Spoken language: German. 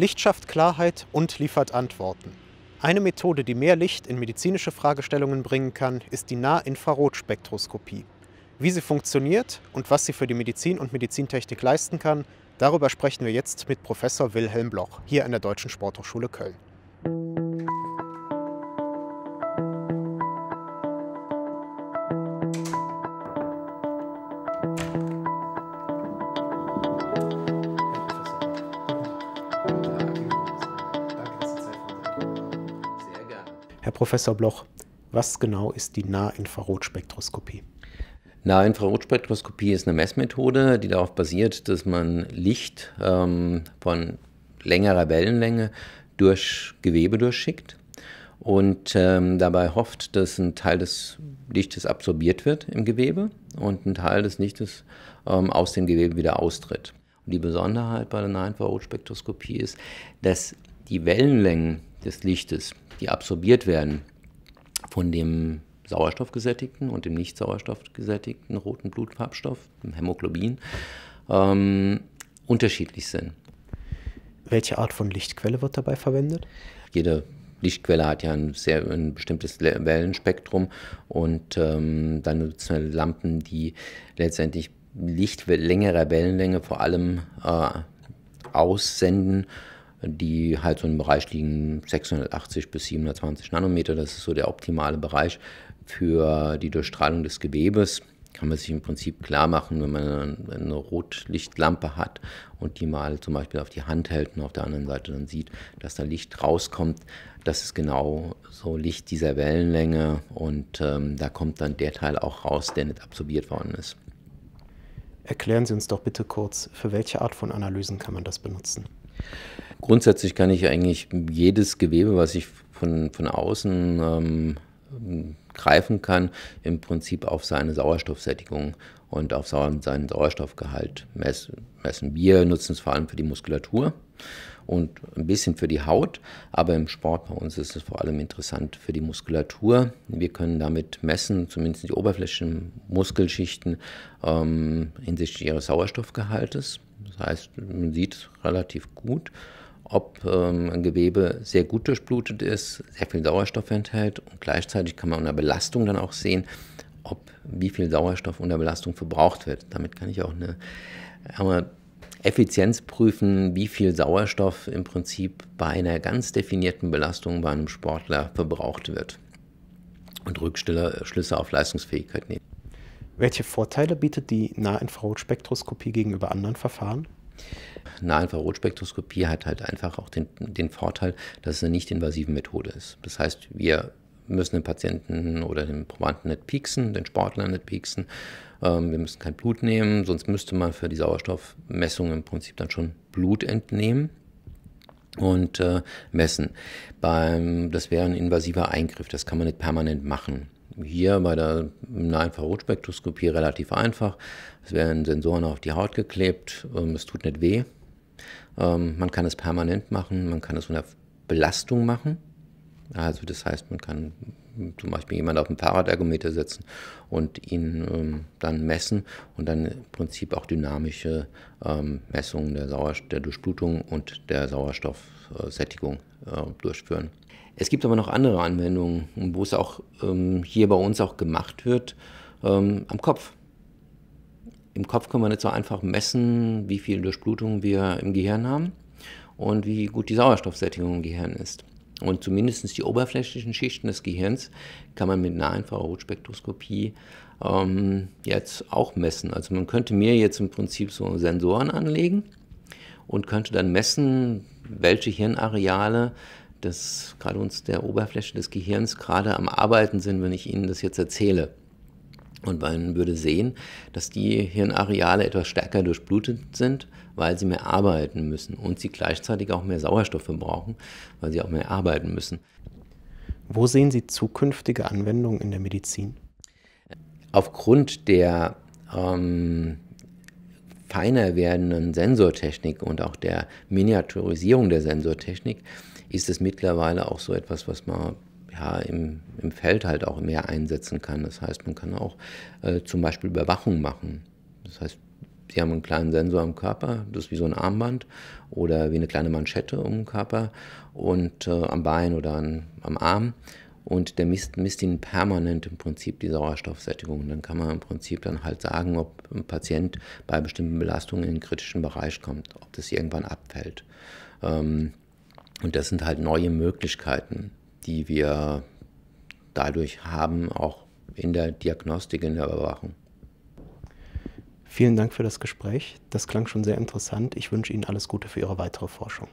Licht schafft Klarheit und liefert Antworten. Eine Methode, die mehr Licht in medizinische Fragestellungen bringen kann, ist die Nahinfrarotspektroskopie. Wie sie funktioniert und was sie für die Medizin und Medizintechnik leisten kann, darüber sprechen wir jetzt mit Professor Wilhelm Bloch hier an der Deutschen Sporthochschule Köln. Herr Professor Bloch, was genau ist die Nahinfrarotspektroskopie? Nahinfrarotspektroskopie ist eine Messmethode, die darauf basiert, dass man Licht ähm, von längerer Wellenlänge durch Gewebe durchschickt und ähm, dabei hofft, dass ein Teil des Lichtes absorbiert wird im Gewebe und ein Teil des Lichtes ähm, aus dem Gewebe wieder austritt. Und die Besonderheit bei der Nahinfrarotspektroskopie ist, dass die Wellenlängen des Lichtes die absorbiert werden von dem sauerstoffgesättigten und dem nicht sauerstoffgesättigten roten Blutfarbstoff, dem Hämoglobin, ähm, unterschiedlich sind. Welche Art von Lichtquelle wird dabei verwendet? Jede Lichtquelle hat ja ein sehr ein bestimmtes Wellenspektrum und ähm, dann nutzen wir halt Lampen, die letztendlich Licht längerer Wellenlänge vor allem äh, aussenden die halt so im Bereich liegen 680 bis 720 Nanometer. Das ist so der optimale Bereich für die Durchstrahlung des Gewebes. Kann man sich im Prinzip klar machen, wenn man eine Rotlichtlampe hat und die mal zum Beispiel auf die Hand hält und auf der anderen Seite dann sieht, dass da Licht rauskommt. Das ist genau so Licht dieser Wellenlänge und ähm, da kommt dann der Teil auch raus, der nicht absorbiert worden ist. Erklären Sie uns doch bitte kurz, für welche Art von Analysen kann man das benutzen? Grundsätzlich kann ich eigentlich jedes Gewebe, was ich von, von außen ähm, greifen kann, im Prinzip auf seine Sauerstoffsättigung und auf seinen Sauerstoffgehalt messen. Wir nutzen es vor allem für die Muskulatur und ein bisschen für die Haut, aber im Sport bei uns ist es vor allem interessant für die Muskulatur. Wir können damit messen, zumindest die Oberflächenmuskelschichten ähm, hinsichtlich ihres Sauerstoffgehaltes. Das heißt, man sieht es relativ gut ob ähm, ein Gewebe sehr gut durchblutet ist, sehr viel Sauerstoff enthält und gleichzeitig kann man unter Belastung dann auch sehen, ob wie viel Sauerstoff unter Belastung verbraucht wird. Damit kann ich auch eine, eine Effizienz prüfen, wie viel Sauerstoff im Prinzip bei einer ganz definierten Belastung bei einem Sportler verbraucht wird und Rückschlüsse auf Leistungsfähigkeit nehmen. Welche Vorteile bietet die Nahinfrarotspektroskopie gegenüber anderen Verfahren? Eine alpha hat halt einfach auch den, den Vorteil, dass es eine nicht-invasive Methode ist. Das heißt, wir müssen den Patienten oder den Probanden nicht pieksen, den Sportler nicht pieksen. Ähm, wir müssen kein Blut nehmen, sonst müsste man für die Sauerstoffmessung im Prinzip dann schon Blut entnehmen und äh, messen. Beim, das wäre ein invasiver Eingriff, das kann man nicht permanent machen hier bei der Infrarotspektroskopie relativ einfach. Es werden Sensoren auf die Haut geklebt, ähm, es tut nicht weh. Ähm, man kann es permanent machen, man kann es unter Belastung machen. Also das heißt, man kann zum Beispiel jemand auf dem Fahrradergometer setzen und ihn ähm, dann messen und dann im Prinzip auch dynamische ähm, Messungen der, Sauerst der Durchblutung und der Sauerstoffsättigung äh, durchführen. Es gibt aber noch andere Anwendungen, wo es auch ähm, hier bei uns auch gemacht wird, ähm, am Kopf. Im Kopf können wir nicht so einfach messen, wie viel Durchblutung wir im Gehirn haben und wie gut die Sauerstoffsättigung im Gehirn ist. Und zumindest die oberflächlichen Schichten des Gehirns kann man mit einer Infrarotspektroskopie ähm, jetzt auch messen. Also man könnte mir jetzt im Prinzip so Sensoren anlegen und könnte dann messen, welche Hirnareale das gerade uns der Oberfläche des Gehirns gerade am Arbeiten sind, wenn ich Ihnen das jetzt erzähle. Und man würde sehen, dass die Hirnareale etwas stärker durchblutet sind, weil sie mehr arbeiten müssen und sie gleichzeitig auch mehr Sauerstoff verbrauchen, weil sie auch mehr arbeiten müssen. Wo sehen Sie zukünftige Anwendungen in der Medizin? Aufgrund der ähm, feiner werdenden Sensortechnik und auch der Miniaturisierung der Sensortechnik ist es mittlerweile auch so etwas, was man ja, im, im Feld halt auch mehr einsetzen kann. Das heißt, man kann auch äh, zum Beispiel Überwachung machen. Das heißt, sie haben einen kleinen Sensor am Körper, das ist wie so ein Armband oder wie eine kleine Manschette um den Körper und äh, am Bein oder an, am Arm. Und der misst, misst ihnen permanent im Prinzip die Sauerstoffsättigung. Und dann kann man im Prinzip dann halt sagen, ob ein Patient bei bestimmten Belastungen in den kritischen Bereich kommt, ob das irgendwann abfällt. Ähm, und das sind halt neue Möglichkeiten die wir dadurch haben, auch in der Diagnostik, in der Überwachung. Vielen Dank für das Gespräch. Das klang schon sehr interessant. Ich wünsche Ihnen alles Gute für Ihre weitere Forschung.